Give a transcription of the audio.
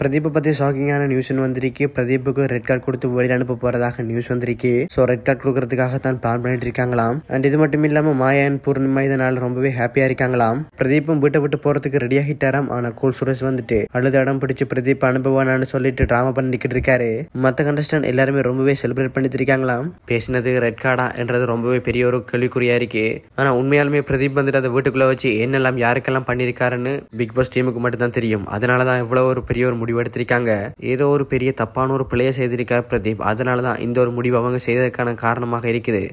பிரதீப்பை பத்தி ஷாக்கிங்கான நியூஸ்னு வந்திருக்கு பிரதீப்புக்கு red card கொடுத்து வெளியில் அனுப்ப போறதாக நியூஸ் வந்திருக்கு ஸோ ரெட் கார்டு கொடுக்கறதுக்காக தான் பிளான் பண்ணிட்டு இருக்காங்களாம் அண்ட் இது மட்டும் இல்லாமல் மாயன் பூர்ணிமா இதனால் ரொம்பவே ஹாப்பியா இருக்காங்களாம் பிரதீப்பும் வீட்டை விட்டு போகிறதுக்கு ரெடியாகிட்டாராம் ஆனா கூல் சுரேஷ் வந்துட்டு அழுது இடம் பிடிச்சி பிரதீப் அனுப்புவானான்னு சொல்லிட்டு ட்ராமா பண்ணி நிற்கிட்டு இருக்காரு மத்த கண்டஸ்டன்ட் எல்லாருமே ரொம்பவே செலிப்ரேட் பண்ணிட்டு இருக்காங்களாம் பேசினது ரெட் கார்டா என்றது ரொம்பவே பெரிய ஒரு கேள்விக்குறியா இருக்கு ஆனா உண்மையாலுமே பிரதீப் வந்துட்டு அதை வீட்டுக்குள்ள வச்சு என்னெல்லாம் யாருக்கெல்லாம் பண்ணிருக்காருன்னு பிக் பாஸ் டீமுக்கு மட்டும் தான் தெரியும் அதனால தான் இவ்வளோ ஒரு பெரிய ஒரு முடிவு எடுத்திருக்காங்க ஏதோ ஒரு பெரிய தப்பான ஒரு பிழையை செய்திருக்கார் பிரதீப் அதனால தான் இந்த ஒரு முடிவு அவங்க செய்ததற்கான காரணமாக இருக்குது